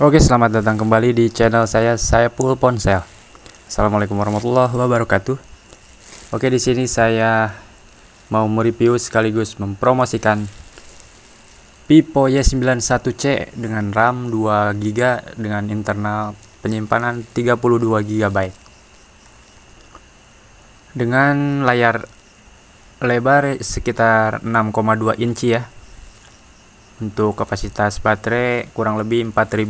Oke, selamat datang kembali di channel saya, saya Pul Ponsel. Assalamualaikum warahmatullahi wabarakatuh. Oke, di sini saya mau mereview sekaligus mempromosikan Pipo Y91C dengan RAM 2 GB dengan internal penyimpanan 32 GB. Dengan layar lebar sekitar 6,2 inci ya untuk kapasitas baterai kurang lebih 4000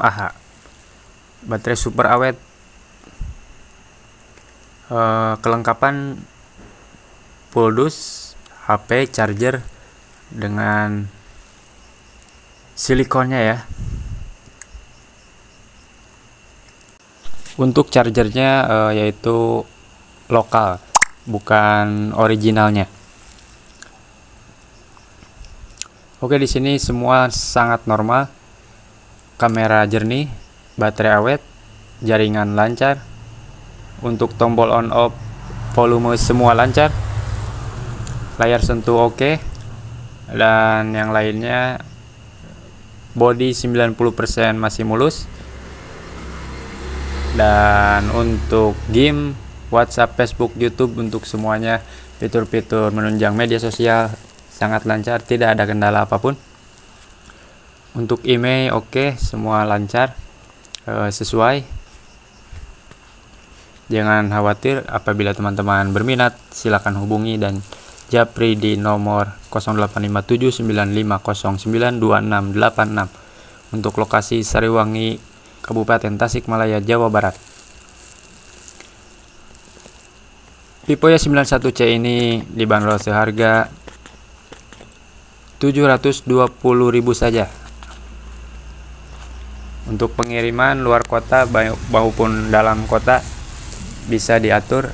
mAh baterai super awet e, kelengkapan poldus HP charger dengan silikonnya ya untuk chargernya e, yaitu lokal bukan originalnya Oke, di sini semua sangat normal. Kamera jernih, baterai awet, jaringan lancar. Untuk tombol on off, volume semua lancar. Layar sentuh oke. Dan yang lainnya body 90% masih mulus. Dan untuk game, WhatsApp, Facebook, YouTube untuk semuanya fitur-fitur menunjang media sosial sangat lancar tidak ada kendala apapun untuk email oke okay, semua lancar e, sesuai jangan khawatir apabila teman-teman berminat silakan hubungi dan Japri di nomor 085795092686 untuk lokasi Sariwangi Kabupaten Tasikmalaya Jawa Barat Pipoya 91C ini dibanderol seharga 720.000 saja. Untuk pengiriman luar kota maupun dalam kota bisa diatur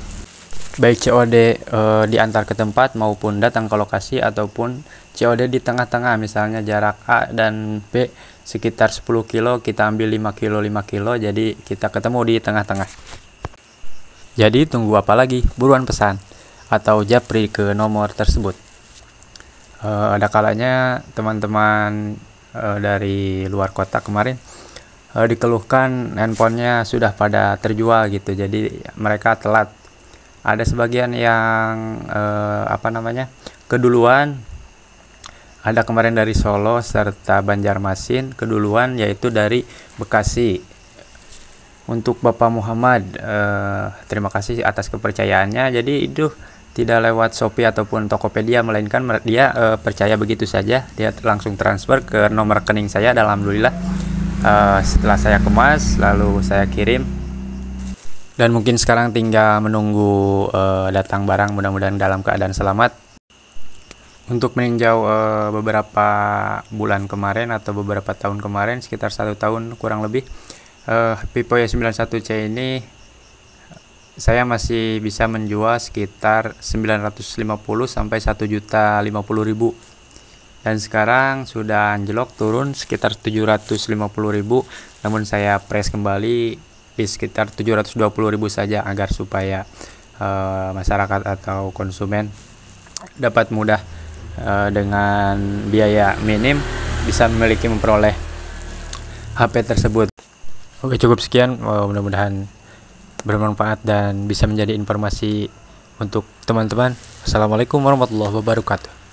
baik COD e, eh, diantar ke tempat maupun datang ke lokasi ataupun COD di tengah-tengah misalnya jarak A dan B sekitar 10 kilo kita ambil 5 kilo 5 kilo jadi kita ketemu di tengah-tengah jadi tunggu apa lagi buruan pesan atau japri ke nomor tersebut uh, ada kalanya teman-teman uh, dari luar kota kemarin uh, dikeluhkan handphonenya sudah pada terjual gitu jadi mereka telat ada sebagian yang uh, apa namanya keduluan ada kemarin dari Solo serta Banjarmasin keduluan yaitu dari Bekasi untuk Bapak Muhammad eh, terima kasih atas kepercayaannya jadi itu tidak lewat Shopee ataupun Tokopedia melainkan dia e, percaya begitu saja dia langsung transfer ke nomor rekening saya dan alhamdulillah e, setelah saya kemas lalu saya kirim dan mungkin sekarang tinggal menunggu e, datang barang mudah-mudahan dalam keadaan selamat untuk meninjau e, beberapa bulan kemarin atau beberapa tahun kemarin sekitar satu tahun kurang lebih Pipo y 91C ini saya masih bisa menjual sekitar 950 sampai 1 juta 50 ribu dan sekarang sudah anjlok turun sekitar 750 ribu namun saya press kembali di sekitar 720 ribu saja agar supaya uh, masyarakat atau konsumen dapat mudah uh, dengan biaya minim bisa memiliki memperoleh HP tersebut. Oke cukup sekian mudah-mudahan bermanfaat dan bisa menjadi informasi untuk teman-teman. Assalamualaikum warahmatullahi wabarakatuh.